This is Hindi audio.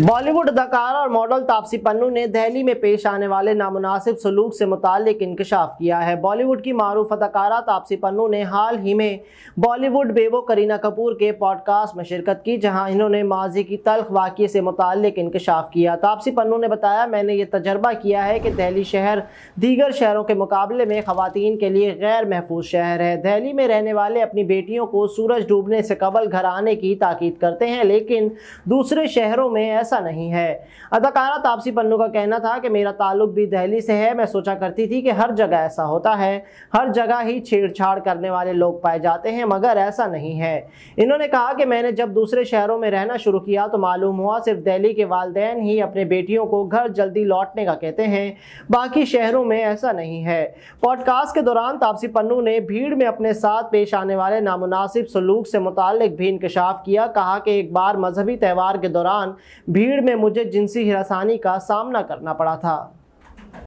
बॉलीवुड अदाकार और मॉडल तापसी पन्नू ने दिल्ली में पेश आने वाले नामनासिब सलूक से मुतालिक इंकशाफ किया है बॉलीवुड की मरूफ अदाकारा तापसी पन्नू ने हाल ही में बॉलीवुड बेबो करीना कपूर के पॉडकास्ट में शिरकत की जहां इन्होंने माजी की तलख वाक़े से मुतालिक इंकशाफ किया तापसी पन्नू ने बताया मैंने ये तजर्बा किया है कि दिल्ली शहर दीगर शहरों के मुकाबले में ख़वान के लिए गैर महफूज शहर है दिल्ली में रहने वाले अपनी बेटियों को सूरज डूबने से कबल घर आने की ताकीद करते हैं लेकिन दूसरे शहरों में ऐसा नहीं है अदाकारा तापसी पन्नू का कहना था कि मेरा ताल्लुक भी दहली से है मैं सोचा करती थी कि हर जगह ऐसा होता है हर जगह ही छेड़छाड़ करने वाले लोग पाए जाते हैं मगर ऐसा नहीं है इन्होंने कहा कि मैंने जब दूसरे शहरों में रहना शुरू किया तो मालूम हुआ सिर्फ दहली के वालदे ही अपने बेटियों को घर जल्दी लौटने का कहते हैं बाकी शहरों में ऐसा नहीं है पॉडकास्ट के दौरान तापसी पन्नू ने भीड़ में अपने साथ पेश आने वाले नामुनासिब सलूक से मुतल भी इंकशाफ किया कहा कि एक बार मजहबी त्यौहार के दौरान भीड़ में मुझे जिनसी हिरासानी का सामना करना पड़ा था